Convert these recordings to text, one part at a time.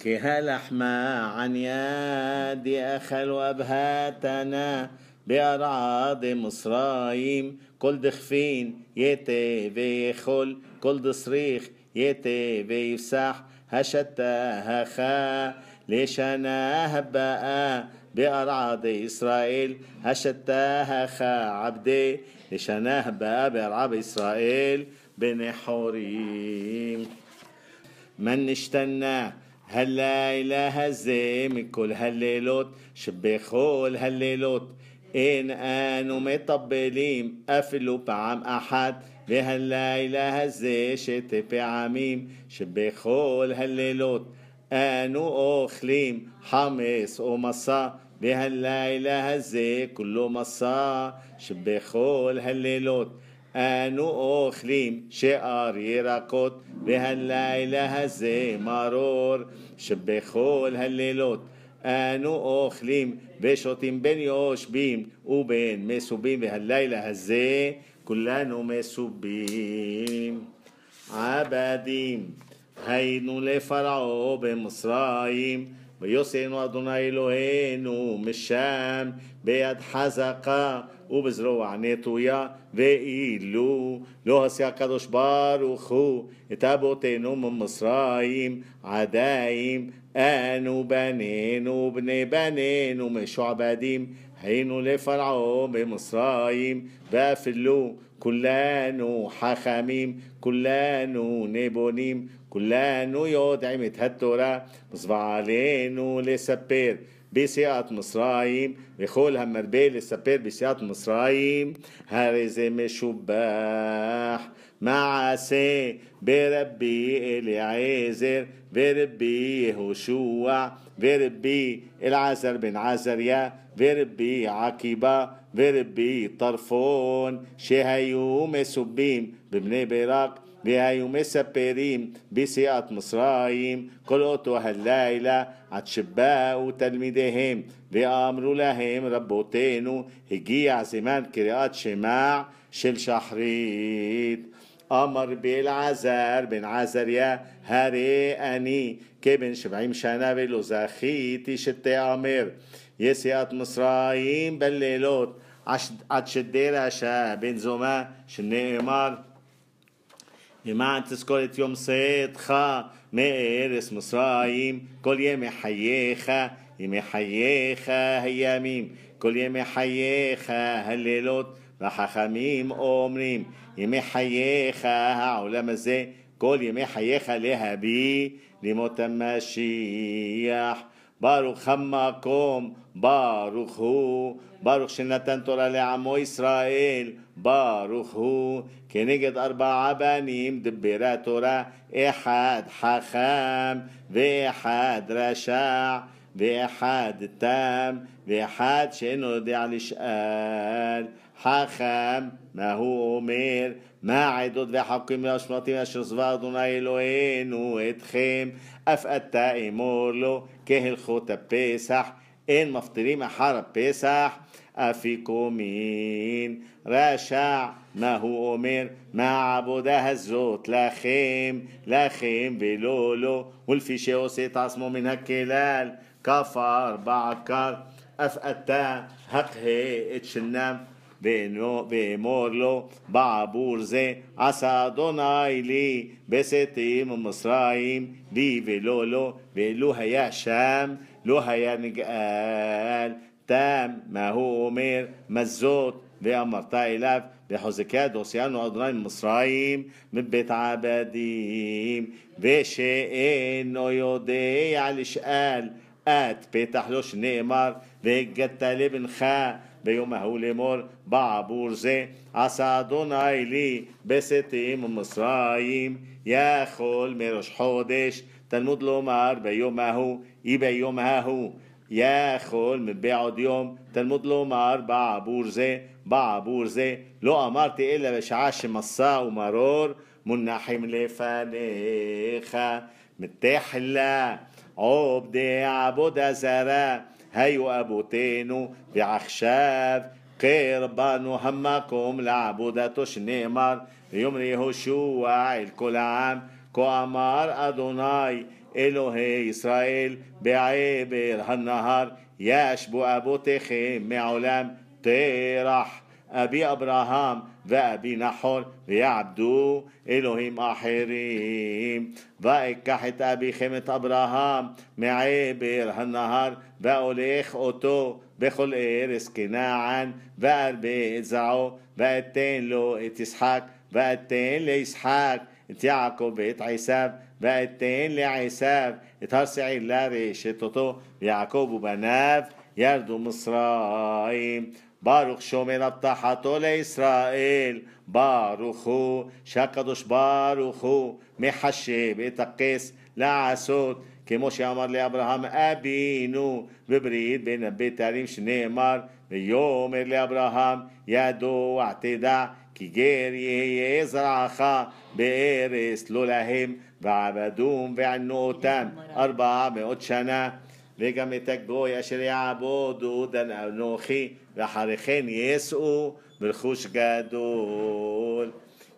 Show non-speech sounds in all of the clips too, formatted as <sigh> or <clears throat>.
كها لحما عن ياد أخل وأبهاتنا بأرعاد مصرايم كل دخفين يتي بيخل كل دصريخ يتي بيفسح هشتا هخا ليش أنا هبقى بأراض إسرائيل هشتا هخا عبدي ليش أنا هبقى بأرعاب إسرائيل بنحوريم من اشتنى הלילה הזה מכל הלילות שבכל הלילות אין אנו מטבלים אפילו פעם אחת והלילה הזה שתי פעמים שבכל הלילות אנו אוכלים חמס או מסע והלילה הזה כולו מסע שבכל הלילות אנו אוכלים שאר ירקות, והלילה הזה מרור, שבכל הלילות אנו אוכלים ושותים בין יושבים ובין מסובים, והלילה הזה כולנו מסובים. עבדים היינו לפרעה במצרים ויוסינו אדוני אלוהינו משם ביד חזקה ובזרוע נטויה ואילו לא הסיע הקדוש ברוך הוא את אבותינו ממצרים עדיים אנו בנינו בני בנינו משועבדים היינו לפרעה במצרים ואפילו كلانو حاخاميم كلانو نيبونيم كلانو يودعيم تهتورا مصبع علينو لسبير بسيئة مصرايم بخول همربي لسبير بسيئة مصرايم هاري زي مشباح سي بربي اليعازر بربي يهوشوع بربي العزر بن عزريا بربي عكيبا بربي طرفون شهيوم سبيم ببني براق بهيوم سبريم بسيئة مصرايم كل اوتو الليلة عتشبا وتلميذهم بأمروا لهم ربوتينو هجيع زمان كريات شماع شل شحريت امر بالعزر بن عزر يا أني كبن شبعيم شنابل لوزاخي شتي امر يسيات مصرايم بالليلوت عشد شديرة شا بن زوما شني امر إما تذكرت يوم صيدخ مئرس مصرايم كل يوم حييخا يمي حييخا هياميم كل يوم حييخا هالليلوت והחכמים אומרים, ימי חייך, העולם הזה, כל ימי חייך להביא למות המשיח. ברוך המקום, ברוך הוא, ברוך שנתן תורה לעמו ישראל, ברוך הוא. כנגד ארבעה בנים דברה תורה, אחד חכם ואחד רשע. ואחד תם, ואחד שאינו יודע לשאל, חכם, נהו אומר, מה עדות וחוקים והשמותים אשר צבא אדוני אלוהינו אתכם, אף אתה אמור לו כהלכות הפסח, אין מפטירים אחר הפסח, אפיקומין, רשע, מה הוא אומר? מה העבודה הזאת לכם, לכם ולא לו, ולפי שעושה את עצמו מן הכלל, כפר בעקר, אף אתה הקהה את שנם ואמור לו בעבור זה עשה אדוני לי בסתים ומצרים לי ולא לו ולו היה שם לא היה נגאל תם מה הוא אומר מזות, ואמרת אליו וחוזקה דורסיאנו אדוני ממצרים מבית עבדים ושאינו יודע לשאל את פתח לו שנאמר והגדת לבנך ביום ההוא לאמור בעבור זה עשה אדוני לי בסתים ומצרים יכול מראש חודש תלמוד לומר ביום ההוא אי ביום ההוא יכול מבעוד יום תלמוד לומר בעבור זה בעבור זה לא אמרתי אלא בשעה שמסע ומרור מונחים לפניך מתחלה עובדי עבודה זרה هيو أبوتينو بعخشاف قربان همكم لعبودة نيمار يمري يهوشوع الكل عام كوامار أدوناي إلهي إسرائيل بعبر هالنهار أبو تخيم معلام تيرح أبي أبراهام ואבי נחול ויעבדו אלוהים אחרים. ואקח את אביכם את אברהם מעבר הנהר ואולך אותו בכל ארץ כנען וארבה את זעו ואתן לו את ישחק ואתן לישחק את יעקב ואת עשיו ואתן לעשיו את הר שעיר לרשת אותו ויעקב ובניו ירדו מצרים ברוך שומר הבטחתו לישראל, ברוך הוא, שהקדוש ברוך הוא מחשב את הכס לעשות, כמו שאמר לאברהם אבינו בברית בין הבתרים שנאמר, ויאמר לאברהם, ידוע תדע כי גר יהיה זרעך בארץ לא להם, ועבדום וענו אותם ארבע מאות שנה, וגם את הגוי אשר יעבודו דן אנוכי ואחריכן יסעו ברכוש גדול.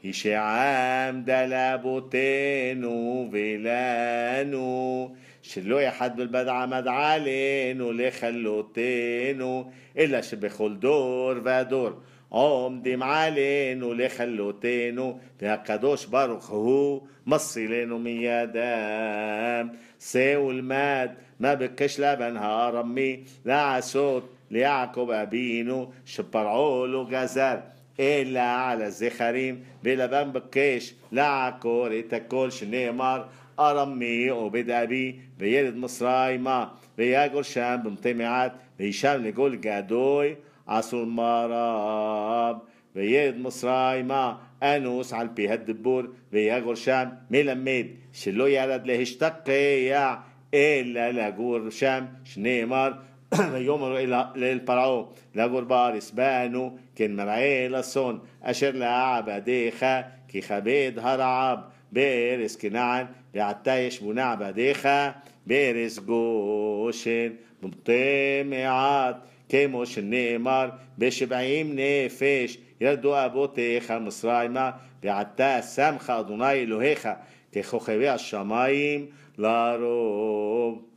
הישעם דלה בותנו ולנו, שלא יחד בלבד עמד עלינו לכלותנו, אלא שבכל דור ודור עומדים עלינו לכלותנו, והקדוש ברוך הוא מצילנו מידם. שאו למד מה ביקש לבן הארמי לעשות ليعقوب أبينو شبرعول وغزر إلا على الزخريم بلا بن بكيش لا عكور تكول شنيمر أرمي وبدابي بيرد مصراي ما بياقول شام بمتمعات بيشام لقول قادوي عصو المراب بيرد مصراي ما أنوس على بيها الدبور بياقول شام ملميد شلو يالد لهش تقيع إلا لقول شام شنيمر يوم ليل براو لاغور باريس بانو كن مرعي لسون اشر لا ديخا كي خبيد هرعب بيرس كنعن لعتايش منع بديخا بيرس جوشن بمطمعات كيموش نيمار بشبعيم نيفيش يردو أبوتيخا مصرايما بعتا سامخا دوناي خوخي بيع الشمايم لاروب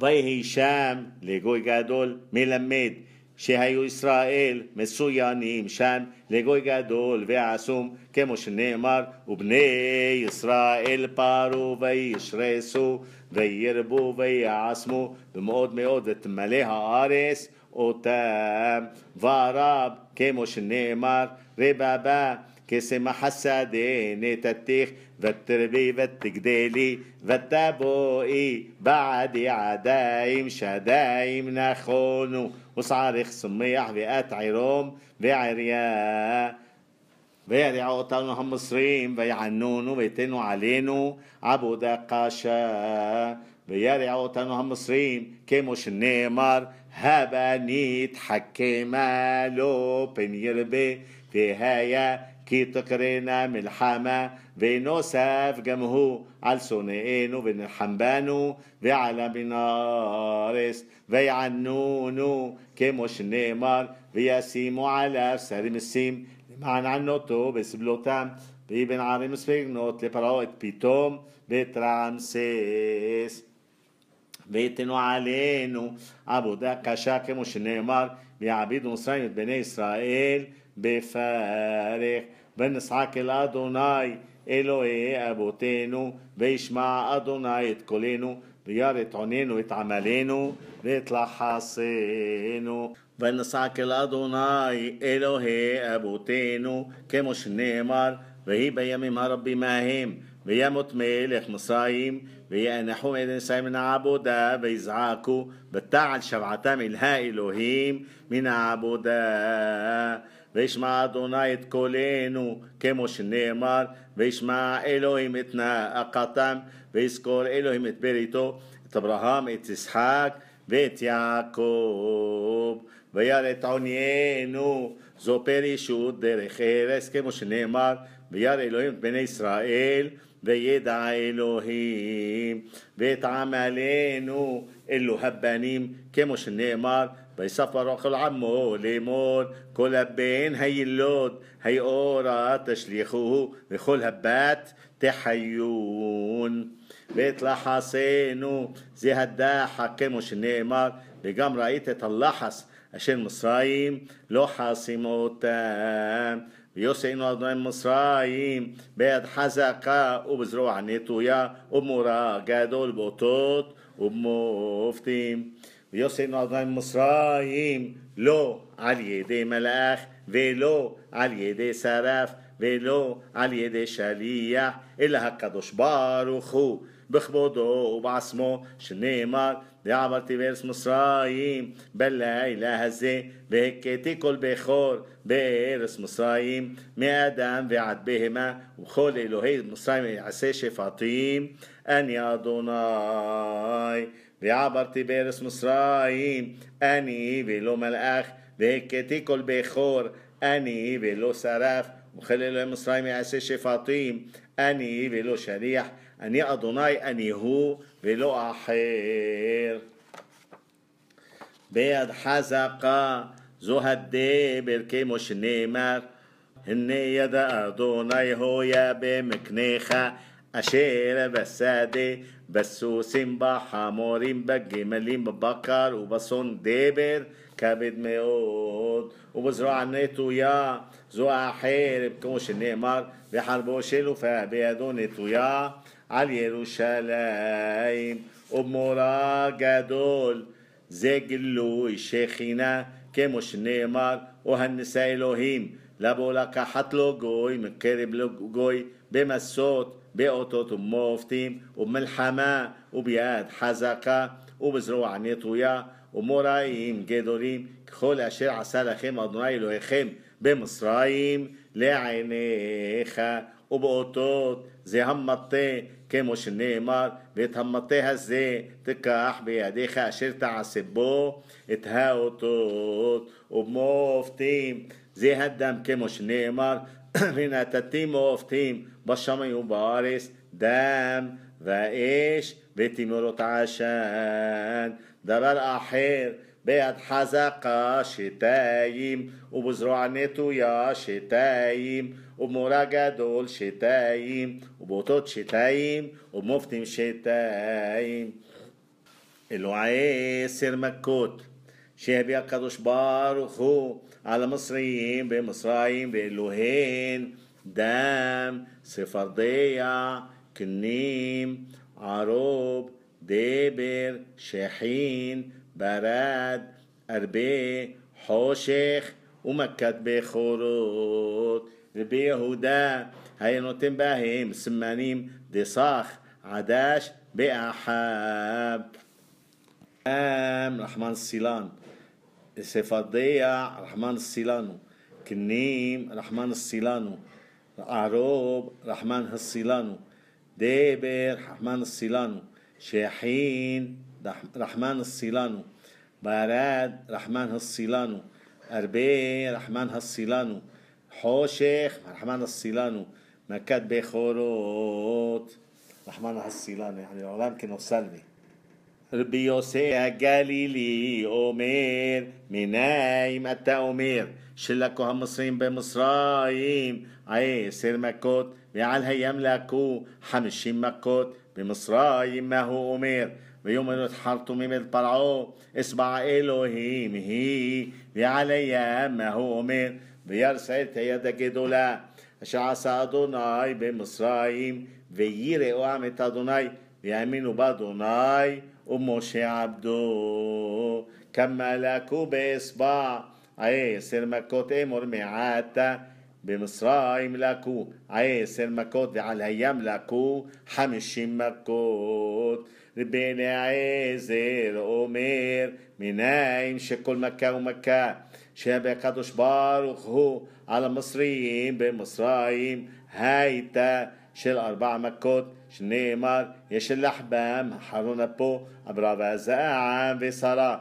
ויהי שם לגוי גדול מלמד שהיו ישראל מצוינים שם לגוי גדול ועשום, כמו שנאמר, ובני ישראל פרו וישרסו וירבו ויעשמו, ומאוד מאוד את מלא הארץ אותם. ורב, כמו שנאמר, רבבה כשמח השדה נתתך بتربي بتقديلي بتابوئي بعدي عدايم شدايم نخونو سميح بقات عروم بعريا بيرعوا قطرنهم مصريم بيعنونو بيتنو علينو عبو دقاشا بيرعوا قطرنهم مصريم كيموش النمر هبانيت حكيمالو بنيربي في כי תקרנה מלחמה, ואינו סף גם הוא על שונאינו ונלחמבנו ועל המנרס, ויענונו כמו שנאמר, וישימו עליו סרמסים למען ענותו בסבלותם. ואבן ערים ספיגנות לפרעה את פתאום ואת רעמסס. ויתנו עלינו עבודה קשה כמו שנאמר ויעבידו מצרים את בני ישראל بفارغ ונשחק אל אדוני אלוהי אבותינו, וישמע אדוני את קולנו, וירא את עוננו את עמלנו, ואת לחסנו. ונשחק אל אדוני אלוהי אבותינו, כמו שנאמר, ויהי בימים הרבים ההם, וימות מלך מצרים, ויאנחו אל מצרים מן העבודה, ויזעקו, ותעל שבעתם אל האלוהים מן העבודה. וישמע אדוני את קולנו, כמו שנאמר, וישמע אלוהים את נאקתם, ויזכור אלוהים את בריתו, את אברהם, את יצחק ואת יעקב. וירא את עוניינו, זו פרישות דרך ארץ, כמו שנאמר, וירא אלוהים את בני ישראל, וידע אלוהים, ואת עמלנו אלו הבנים, כמו שנאמר, بيسفر أخو عمو ليمون كولابين هي اللود هي أورا تشليخوه لخل هبات تحيون بيت لحاسينو زي هدا حاكمو نيمار بقام رأيت تلحس عشان مصرايم لو حاسمو تام נועד ادوين مصرايم بيت حزقا وبزروع نيتويا ومورا قادو באותות ومفتيم ויוסי אינו אדוני ממצרים, לא על ידי מלאך, ולא על ידי שרף, ולא על ידי שליח, אלא הקדוש ברוך הוא, בכבודו ובעצמו, שנאמר, ועברתי בארץ מצרים בלילה הזה, והכיתי כל בכור בארץ מצרים, מאדם ועד בהמה, וכל אלוהי מצרים יעשה שפטים, אני אדוני. ויעבר תיברס מצרים, אני ולא מלאך, והכיתי כל בכור, אני ולא שרף, וכל אלוהי מצרים יעשה שפטים, אני ולא שליח, אני אדוני, אני הוא, ולא אחר. ביד חזקה זו הדבר כמו שנאמר, הנה יד אדוני הויה במקנך أشيرة بسادة بسو سيمبا حامورين بجي مليم ببكر وبصون ديبر كبد ميود وبزرع نيتو يا زو أحير بكوش النمر بحربو شلو فابيادو نيتو يا على يروشالايم ومورا جدول زجلو شيخنا كموش نيمار وهنسا إلهيم لابو لكحت جوي مكرب لو جوي بمسوت بقطط وموفتيم وملحمة وبياد حزقة وبزروع نيطويا ومرايم جدوريم كل أشير عسى خيم أدناي لخيم بمصرايم لعينيخ وبقطط زي همطي نيمار بيت همطي هزي تكاح بيديخ أشير تعسبو اتهاوتوت وموفتيم زي هدم كموش نيمار <clears throat> رينا تتيم وفتيم بشامي وبارس دام وإيش بتيمورو عشان درر أحير بيد حزقة شتايم وبزرع نتو يا شتايم ومورا جدول شتايم وبوتوت شتايم ومفتم شتايم إلو سير مكوت شهب يا قدوش باروخو على مصريين بمصرايين بإلوهين دم سفردية كنيم عروب دابر شاحين براد أربي حوشيخ ومكت بخروط ربي هدى هاي نوتين باهم سمانيم دصاخ عداش بأحاب أم رحمن السيلان سفردية رحمن السيلانو كنيم رحمن السيلانو عروب رحمن هسيلانو ديبر رحمن السيلانو شاحين رحمن السيلانو براد رحمن السيلانو أربي رحمن السيلانو حوشخ رحمن السيلانو מכת בכורות, רחמנא הסילנה, يعني העולם כנוסלמי. רבי יוסי הגלילי אומר, מניים אתה אומר, שלקו המצרים במצרים اي سير مكوت بيعال هيام لكو حمشين مكوت بمصراي ما هو أمير بيوم اللي تحرطوا ميم البرعو اسبع إلهيم هي بيعال هيام ما هو أمير بيرسل تيا دكيدولا شعا سادوناي بمصرايم ويري اوام تادوناي ويامينو بادوناي وموشي عبدو كما لكو باسبع اي سير مكوت امر معاتا במצרים לקו עשר מכות ועל הים לקו חמישים מכות. רבני העזר אומר מנעים שכל מכה ומכה שהקדוש ברוך הוא על המצרים במצרים הייתה של ארבע מכות שנאמר ישלח בם אחרון אפו אברה והזעם ושרה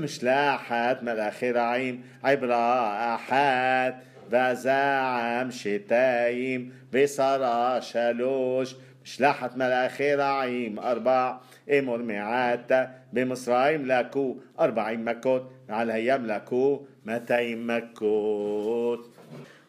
משלחת מלאכי רעים עברה אחת وزعم شتايم بسرى شلوش شلحت ملاخي رعيم أربع إمر معاتا بمصرايم لكو أربعين مكوت على هيام لكو متين مكوت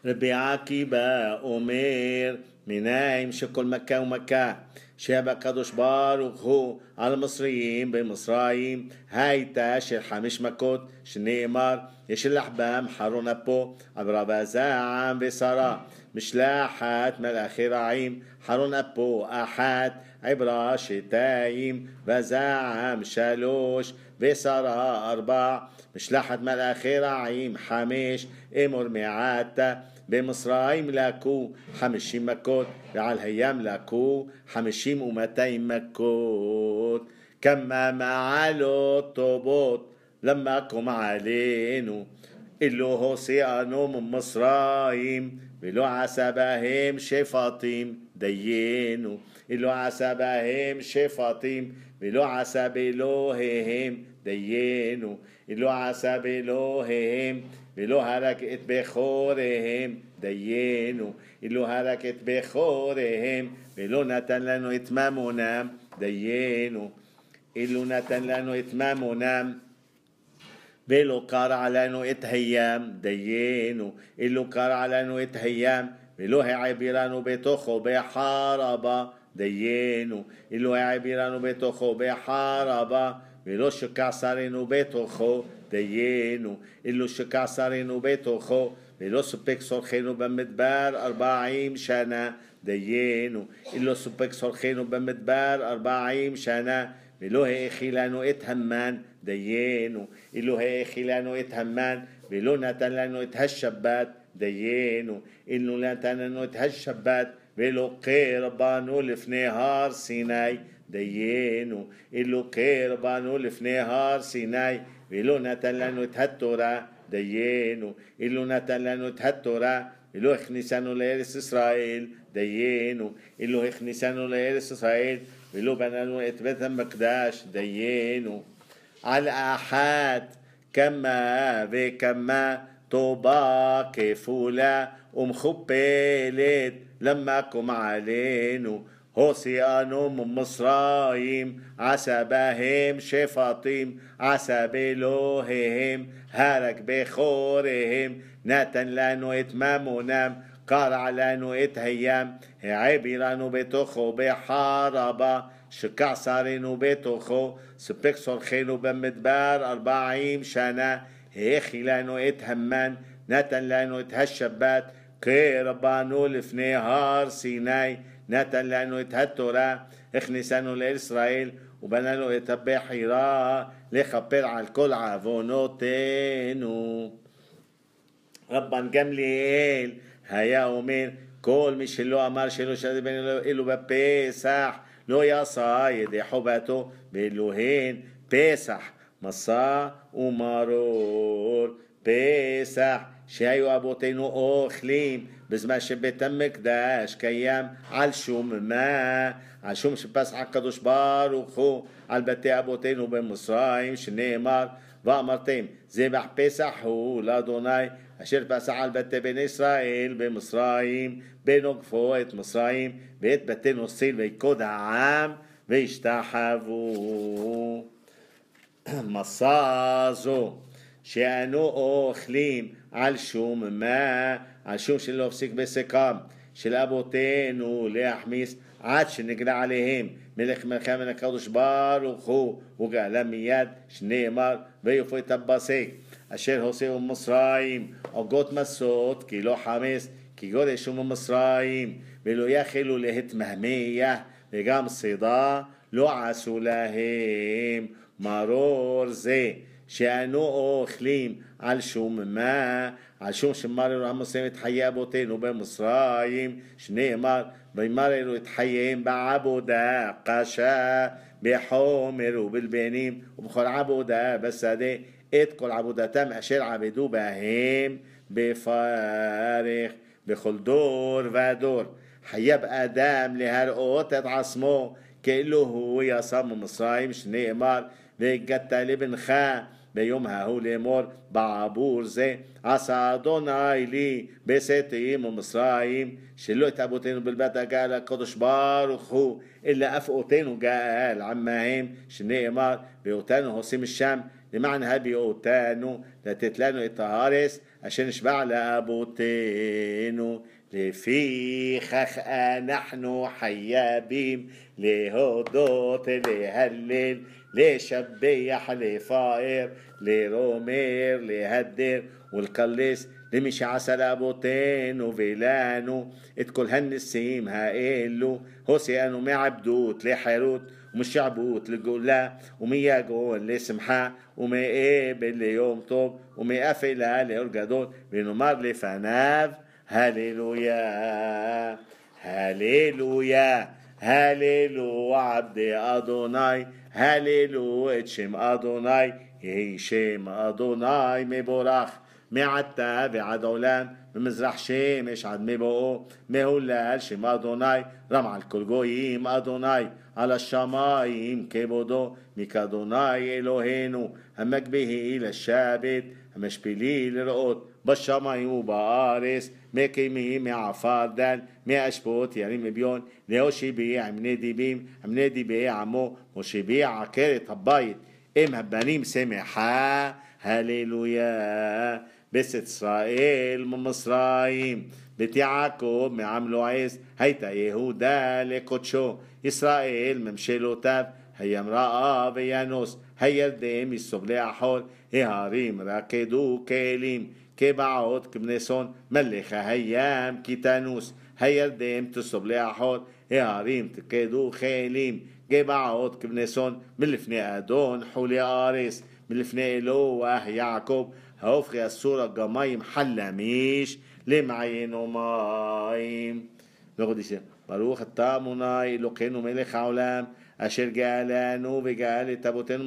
ربيعك با أمير ميناي مشي كل مكة ومكة شابا كادوش بار وخو على المصريين بمصرايم هاي تا شي حمش مكوت شنيمار يش الأحبام حرونا بو عبر بازام بسارة مش لاحات من الأخير عيم حارون أبو أحد عبر شتايم بزعم شالوش بسارة أربع مش لاحات من الأخير عيم حميش امور معاتة بمصرايم لاكو حمشيم مكوت لعل هيام لاكو حمشيم ومتين مكوت كما ما علو طبوت لما كم علينو إلو هو سيانو من مصرايم بلو عسبهم شفاطيم دينو إلو شي فاطيم بلو عسب لوههم ديينو إلو عسب لوههم دينو ולא הרג את בכוריהם, דיינו, ולא הרג את בכוריהם, ולא נתן לנו את ממונם, דיינו, אילו נתן לנו את ממונם, ולא קרע לנו את הים, דיינו, אילו קרע לנו את הים, ולא העבירנו בתוכו בחרבה, דיינו, אילו העבירנו בתוכו בחרבה, ולא שקע שרנו בתוכו, דיינו, אילו שכעס עלינו בתוכו, ולא סופק צורכנו במדבר ארבעים שנה, דיינו, אילו סופק צורכנו במדבר ארבעים שנה, ולא האכילנו את המן, דיינו, אילו האכילנו את המן, ולא נתן לנו את השבת, דיינו, אילו נתן לנו את השבת, ולא קרבנו לפני הר סיני, דיינו, אילו קרבנו לפני הר סיני, ولو نتن لنو تهتورا دينو إلو نتن لنو تهتورا إلو إخنسانو لإرس إسرائيل دينو إلو إخنسانو لإرس إسرائيل ولو بنانو إتبث المقداش دينو على أحد كما وكما طوبا كفولا ومخبلت لما كم علينا أنوم مصرايم عسى عسباهم شفاطيم عسى عسبيلوهيم هارك بخورهم ناتن لانو اتمام ونام قارع لانو اتهيام عبي لانو بتوخو بحاربا شكع صارينو بتوخو سبك صرخينو بمدبار اربعين شانا هيخي لانو اتهمان ناتن لانو اتهشبات كيربانو لفني هار سيناي ناتا لانه يتهتوا لا اخني سانو لاسرائيل وبنالو يتبع حيرا لخبر على الكل عفونوتينو ربان جمليل هيا ومين كل مش اللي امر شلو شد بين له بيسح لو يا صايد حباتو بلوهين بيسح مصا ومارور بيسح شايو ابوتينو اوخليم بسمع شبي تمك داش كيام عالشوم ما عالشومش بس عقدوا شبار وخو عالبتي أبوتين وبمصايم شنيمار ואמרתם זבח פסח הוא לאדוני אשר פסח על בתי בני ישראל במצרים בן עוגפו את מצרים ואת בתי נוסעים ויקוד העם והשתחוו. מסע זו שאנו אוכלים על שום מה על שום שלא הפסיק בסקם של אבותינו להחמיס עד שנגלה עליהם מלך מלכי המלך הקדוש ברוך הוא וגאלה מיד שנאמר ויופת הבסיק אשר הוסיעו מצרים עוגות מסות כי לא חמס כי גורשו ממצרים ולא יכלו להתמהמה וגם סידה לא עשו להם מרור זה שאנו אוכלים על שום מה, על שום שמרנו עם מסוים את חיי אבותינו במצרים, שנאמר, וימרנו את חייהם בעבודה קשה, בחומר ובלבנים, ובכל עבודה בשדה, את כל עבודתם אשר עבדו בהם בפרך, בכל דור ודור. חייב אדם להראות את עצמו כאילו הוא יסר ממצרים, שנאמר, והגדת חה ביום ההוא לאמור בעבור זה עשה אדוני לי בסתים ומסרים שלא את אבותינו בלבד הגעה הקדוש ברוך הוא אלא אף אותנו גאה אל עמהם שנאמר ואותנו עושים שם למען הביא אותנו לתת לנו את הארץ אשר נשבע לאבותינו לפיכך אנחנו חייבים להודות להלל ليشبيح ليفائر لرومير لهدر والكلس لمشي عسل بوتين وفيلانو اتكل هالنسيم هايلو هوسي انو عبدوت لحيروت ومش عبوت لقولا ومي قول لسمحة ومي ايه ليوم يوم طوب ومي افلا لأرقادون بنمر لفناف هللويا هللويا هللو عبد أدوناي הללו את שם אדוני, יהי שם אדוני מבורך, מעתה ועד עולם, ממזרח שמש עד מבואו, מהולל שם אדוני, רם על כל גויים אדוני, על השמיים כבודו, מכאדוני אלוהינו, המגביהי לשבת, המשפילי לראות. بشمايو باريس بارس مي مي عفاردان مي أشبوت يعني مبيون شي بي عمنيدي بيم عمنيدي بي عمو مشي بي عكاري طبايت إم هبانيم سمحا هاليلويا بس إسرائيل من مصرايم بيت يعقوب عملو عيس هيتا يهودا لكوتشو إسرائيل ممشيلو تاب هي امرأة بيانوس هي الدم السبلي أحول هي هاريم راكدو كيليم كي كبعود كبنسون ملخة هيام كيتانوس هيرديم تصب يا ريم تكيدو خيليم كي كبعود كبنسون ملفني أدون حولي آريس ملفني إلوه أه يعقوب هوفخي الصورة جمايم حلميش لمعين ومايم لغديش ברוך אתה אדוני אלוקינו מלך העולם אשר גאלנו וגאל את אבותינו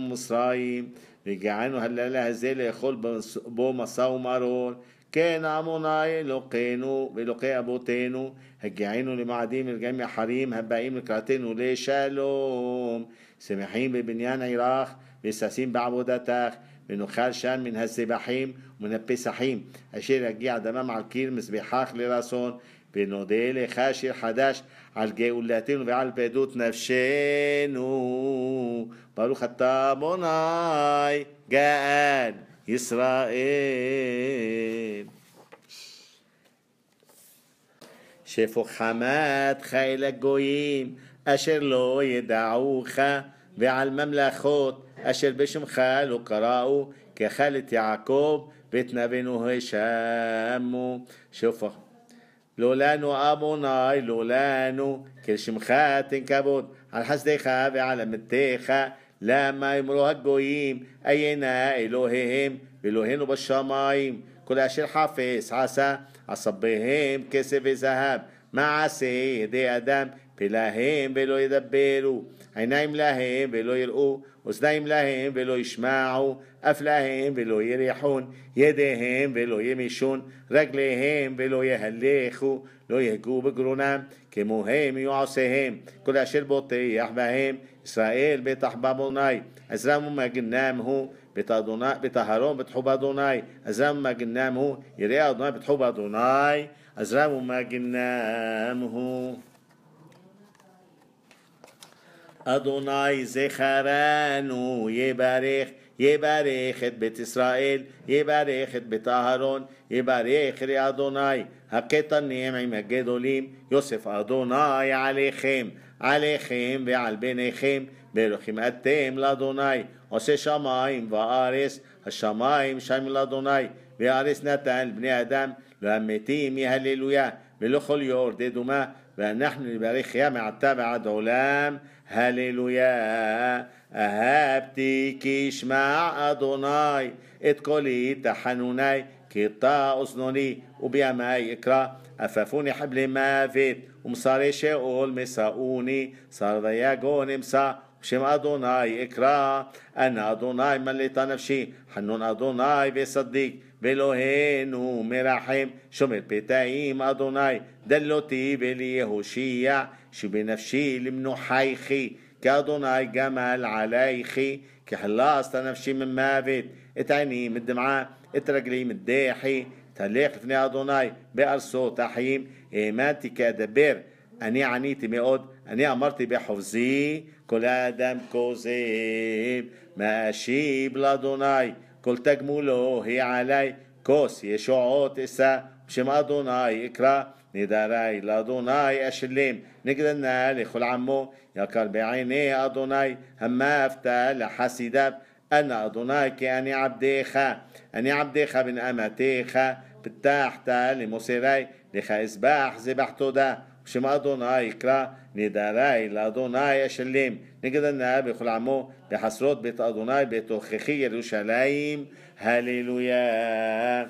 רגענו הלילה הזה לאכול בו משא ומרור, כן עמוני אלוקינו ואלוקי אבותינו, הגענו למעדים ולגעים אחרים הבאים לקראתנו לשלום. שמחים בבניין עירך, וששים בעבודתך, ונאכל שם מן הסבחים ומן הפסחים, אשר יגיע דמם על קיר מזבחך לרסון, ונודה לך שיר חדש על גאולתנו ועל בדות נפשנו. ברוך אתה מוני גאל ישראל. שפוך חמתך אל הגויים אשר לא ידעוך ועל ממלכות אשר בשמך לא קראו ככלת יעקב ואת נבינו האשמו שפוך لولانو أموناي لولانو كل شمخات انكبوت على حسديخا وعلى متيخا لما يمروها هالجويم أينا إلههم إلهين بالشمايم كل أشي حافظ عسى عصبهم كسب ذهب מעשה ידי אדם, פה להם ולא ידברו, עיניים להם ולא יראו, אוזניים להם ולא ישמעו, אף להם ולא יריחון, ידיהם ולא ימישון, רגליהם ולא יהלכו, לא יהגו בגרונם, כמוהם יהיו עשיהם, כל אשר בוטח בהם, ישראל בטח בבוני, עזרם ומגנם הוא, בטהרון בטחו באדוני, עזרם מגנם הוא, יראה אדוני בטחו אדוני, أزرام ما قنامه أدوناي زخرانو يباريخ يباريخ بيت إسرائيل يباريخ بيت أهرون يباريخ ري أدوناي هكيت النعم عم الجدوليم يوسف أدوناي عليهم عليهم وعلى بنيهم بيرخيم أتيم لأدوناي أسي شمايم وآرس השמיים שם لأدوناي בארץ נתן בני אדם והמתים יהללויה ולכל יורדי דומה ואנחנו נברכיה מעתה ועד עולם הללויה אהבתי כי ישמע אדוני את קולי תחנוני כי תה אוזנוני ובימי אקרא עפפוני חבלי מוות ומסרי שאול מסעוני שרדי יגון אמסע בשם אדוני אקרא אנא אדוני מלאת נפשי חנון אדוני וצדיק ואלוהינו מרחם, שומר פתאים אדוני, דל אותי וליהושיע, שבנפשי למנוחייכי, כאדוני גמל עלייכי, כי חלסת נפשי ממוות, את עיני מדמעה, את רגלי מדחי, תלך לפני אדוני בארסות החיים, האמנתי כאדבר, אני עניתי מאוד, אני אמרתי בחופזי, כל האדם כוזב, מאשיב לאדוני. כל תגמולו היא עלי, כוס ישועות אשא, בשם אדוני אקרא, נדרי לאדוני אשלם, נגד נא לכל עמו, יקר בעיני אדוני, המה אבטה לחסידיו, أنا أدوناك أني عبديخا أني عبديخا بن أمتيخا بتاحتا لمصيري לך אזבח זבח תודה ושמע אדוני יקרא נדרי לאדוני אשלם נגד הנאה בכל עמו בחסרות בית אדוני בתוככי ירושלים הללויה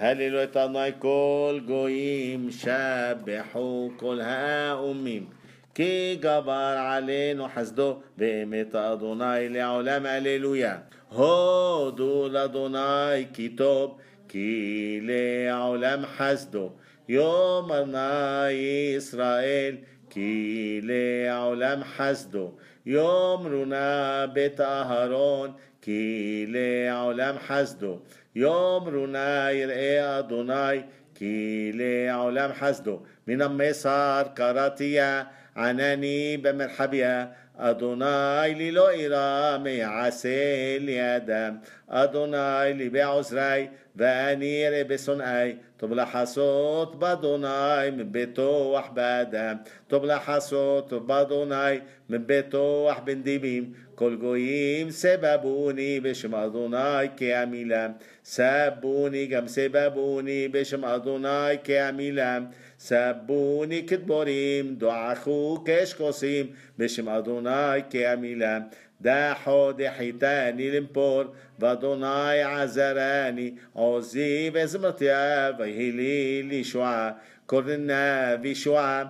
הללו את אדוני כל גויים שבחו כל האומים כי גבר עלינו חסדו באמת אדוני לעולם הללויה הודו לאדוני כי טוב כי לעולם חסדו يوم أرناي إسرائيل كي لعلم حسدو يوم رنا بيت أهرون كي لعلم حسدو يوم رنا يرئي أدوناي كي لعلم حسدو من مصر كراتيا عناني بمرحبيا אדוני ללא עירה מיעשה לידם, אדוני לי בעוזרי, ואני אראה בשונאי, טוב לחסות באדוני מביתו אחבדם, טוב לחסות באדוני מביתו אחבנדימים, כל גויים סבבוני בשם אדוני כעמילם, סבוני גם סבבוני בשם אדוני כעמילם, סבוני כדבורים, דועכו כשכוסים בשם אדוני כעמילם, داحو دحيتاني لمبور ואדוני עזרני עוזי ועזמתיה ויהי לי كورنا קורנה וישועה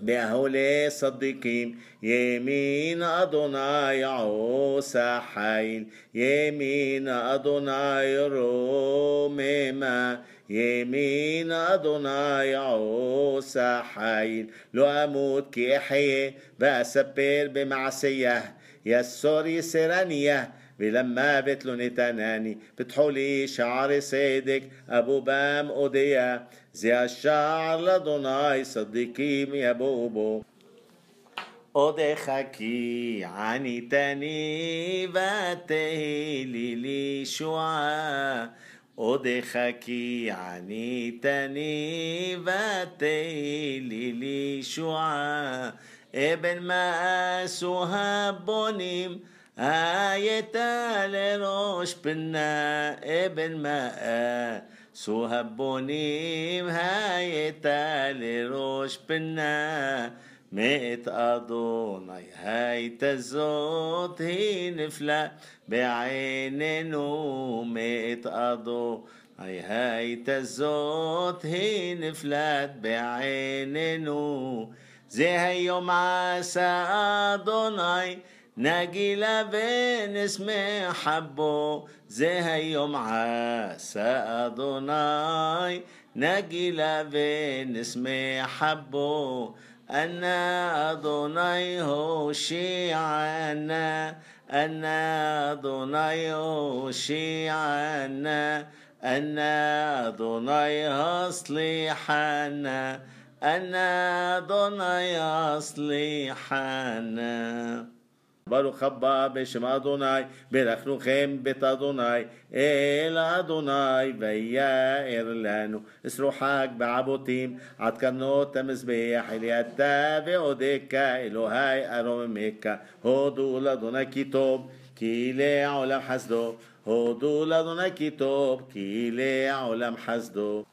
בהולי صديقين يمين أدوناي عوسى حيل يمين أدوناي روميما يمين أدوناي عوسى حيل لو أموت كي أحيي بأسبر بمعسيه يا سوري سيرانية ولما بتلوني تناني بتحولي شعر سيدك أبو بام أوديا زي الشعر لدوناي صديقي يا بوبو خاكي عني تاني باتهلي لي شعاع خاكي عني تاني باتهلي لي شعاع ابن مقاس وهب آية لروش بنا ابن مقاس وهب آية لروش بنا مئت أدوني هاي تزوت هي نفلا بعين مئت أدو هاي تزوت هي نفلات بعين זה היום עשה אדוני נגילה ונשמח בו, זה היום עשה אדוני נגילה ונשמח בו, أنا أدوني هوشيعنا أنا أدوني هوشيعنا أنا أدوني هصليحنا أنا دوناي أصلحنا ברוך הבא בשם אדוני, ברכנוכם בית אדוני, אל אדוני ויאר לנו. אסרו חג בעבותים, עד קרנות המזבח, אלייתה ועודקה, אלוהי ארוממך. הודו לאדוני כי טוב, כי לעולם חסדו. הודו לאדוני כי טוב, כי לעולם חסדו.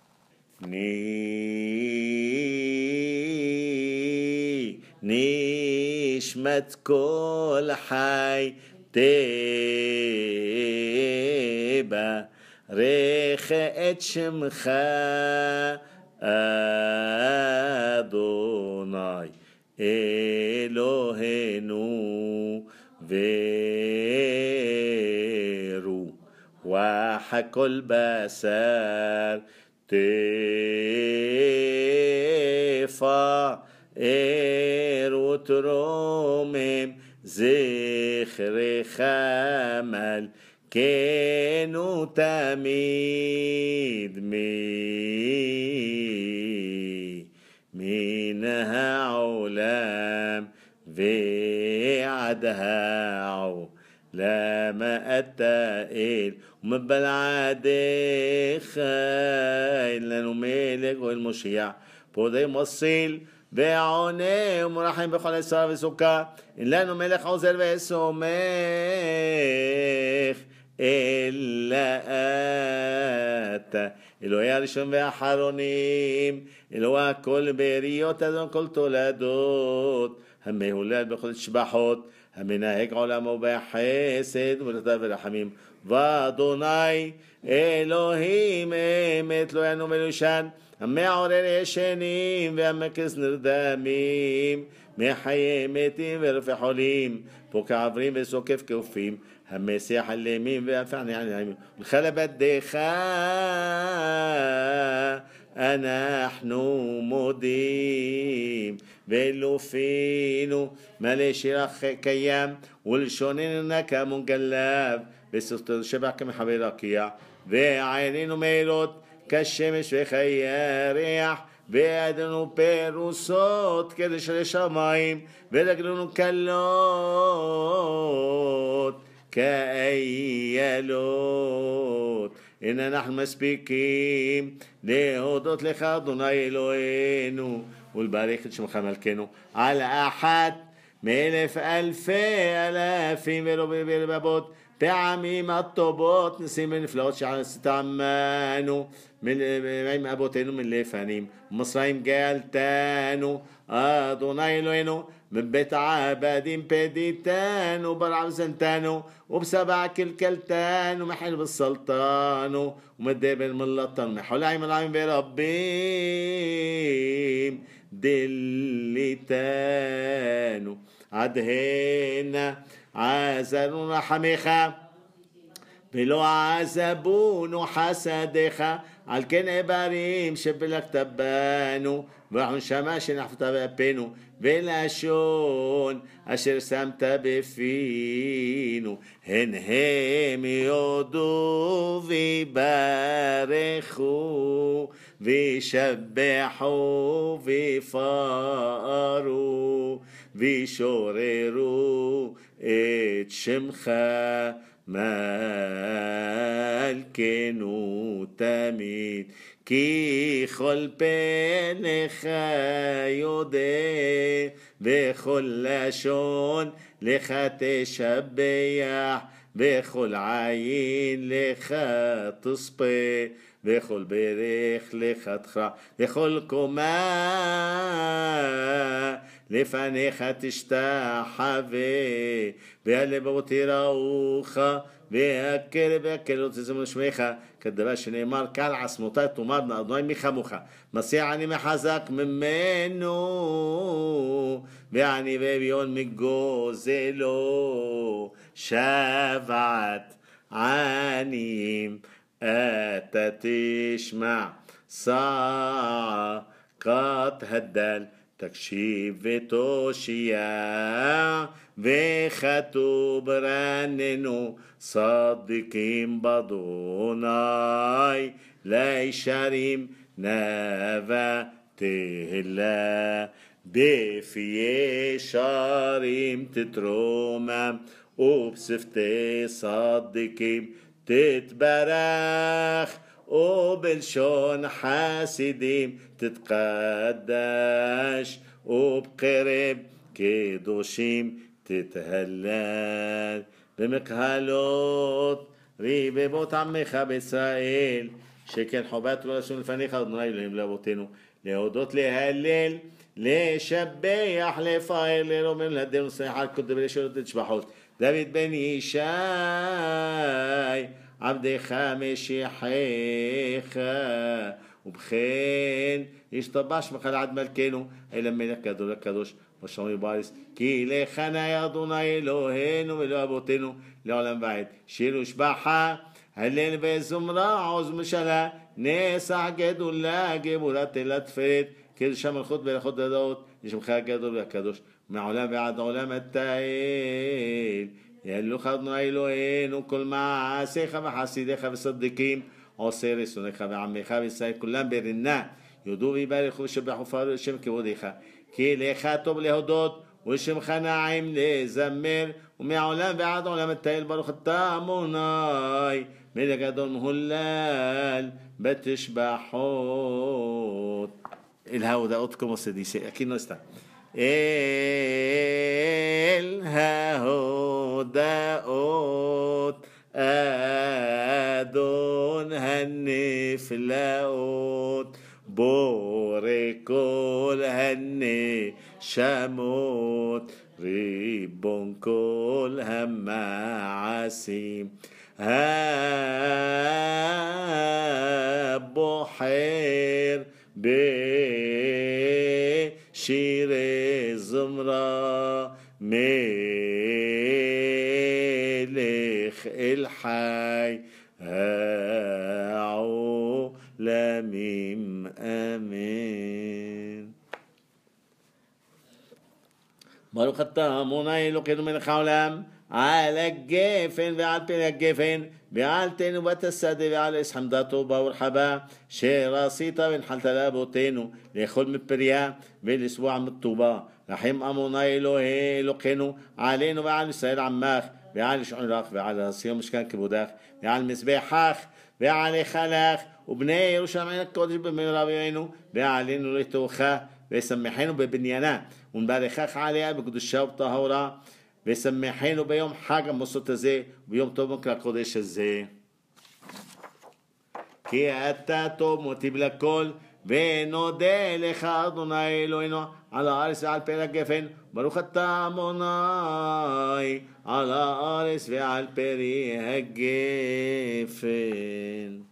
ني نشمة كل حي تيبا ريخ شمخ أدوناي إلهנו فيرو وحق البسار תפאר ותרומם זכרך מלכנו תמיד מי מן העולם ועד העולם لا ما أتائل ومن بلعاد خايل لانو ملك والمشيع بودي مصيل بعوني ومرحيم بخل السرى بسوكا لانو ميلك عوزر بسوميخ إلا أتا إلو يا رشم بأحرونيم إلو كل بريوت أدون كل تولادوت هم يولاد بخل الشبحوت המנהג עולמו בחסד ולתתיו ולרחמים. ואדוני אלוהים אמת לא ינו מלושן, המעורר ישנים והמקס נרדמים, מחיי מתים ורפי חולים, פוקע עברים וסוקף כאופים, המסיח הלמים ימים והפעני על ימים. ולחלב עדיך אנחנו מודים. فيلو فينو ماليش رخ كيام ولشونين نكا مقلب بس شبح كم حبي رقيا وعينينو ميلوت في كالشمس وخيا ريح بيدنو بيروسوت كدش لشمايم ولقلونو كلوت كأيالوت إن نحن مسبيكين ليهودوت لخاضنا إلوينو إلوينو والبريق شو مخمل كانوا على أحد ملف ألفي ألاف ميلو بيل بابوت بعمي مطبوط نسي من فلوت شعر ستعمانو من ميم أبوتينو من ليفانيم مصرايم جالتانو أدو نايلوينو من بيت عبادين بديتان وبرع زنتانو وبسبع كل كلتان ومحل بالسلطان ومدابن من لطان محل عيم العيم بربيم דליתנו עד הנה עזנו רחמך ולא עזבונו חסדיך על כן איברים שבלקת בנו ועונשמה שנחפת באפינו ולשון אשר שמת בפינו הן הם יודו ויברכו بيشبحوا بيفاروا بيشرروا اتشمخا مال كنو تميد كي خل بين خيود بخل لشون لخا تشبيح بخل عين لخا تصبي וכל ברך לכתך, וכל קומה לפניך תשתחווה, והלבבות תיראוך, והקרב והקרב לא תזמו לשמך, כדבר שנאמר, קל עשמותי תאמרנה אדוני מחמוך, מסיע אני מחזק ממנו, ועני ואביון מגוזלו, שבת עניים. أتت تشمع ساعة قد هدل تكشيف وتوشيا وخطو برننو صادقين بدوناي لا شريم نافا تهلا بفي شريم تترومم وبصفتي صادقين תתברך ובלשון חסידים תתקדש ובקרב קדושים תתהלל במקהלות רבבות עמך בישראל שכן חובתנו לשון לפניך אדוני אלוהים לאבותינו להודות להלל לשבח לפאר לרומם לדנו שיחת קודם ולשאלות ותשבחות דוד בן ישי, עבדך משיחך. ובכן, השתבח שמך לעד מלכנו, אל המלך גדול הקדוש, ושמי בארץ, כי לחנה אדוני אלוהינו ואלוה אבותינו לעולם ועד. שיר ושבחה, הלל וזמרה עוז משלה, נסח גדולה גבולת אל התפארת, קדושה מלכות ולכות דדאות, לשמך הגדול והקדוש. مع علماء بعد علماء التائل يلو خدنا إلوين وكل ما سيخا بحسيدك بصدقين عصير سنك بعميخا بسايد كلهم برنا يدو بيباريخ وشبحوا فارو الشم كبوديخا كي ليخا توب لهدود وشم خناعم لزمر ومع علماء بعد علماء التائل بروخ التاموناي ملك دون هلال بتشبحوت الهو ده اوتكم وصديسي اكيد نستعمل الهدى أوت أدون هنفلاوت بوركول هني شموت ريبون كل هم عسيم ها بحير بيه شیر زمرة ملك الحي هاعو لميم آمين ברוך אתה המוני אלוקינו מלך העולם على الجفن وعلى بين الجفن وعلى تينو بتسد اسحم داتو باور حبا شي راسيتا من حالتا لابو تينو لخل من بريا بالاسبوع من الطوبا رحيم اموناي لو هي لو كينو علينا وعلى السيد عماخ وعلى شعون راق وعلى صيام مش كان كبوداخ وعلى المسبحاخ وعلى خلاخ وبني يروشلم الكودش بمن رابعينو وعلينا لتوخا ويسمحينو ببنيانا ونباركخ عليها بقدشها وبطهورها ושמחנו ביום חג המוסות הזה וביום טוב מוקל הקודש הזה. כי אתה טוב מוטיב לכל ונודה לך אדוני אלוהינו על הארץ ועל פני הגפן ברוך אתה אדוני על הארץ ועל פני הגפן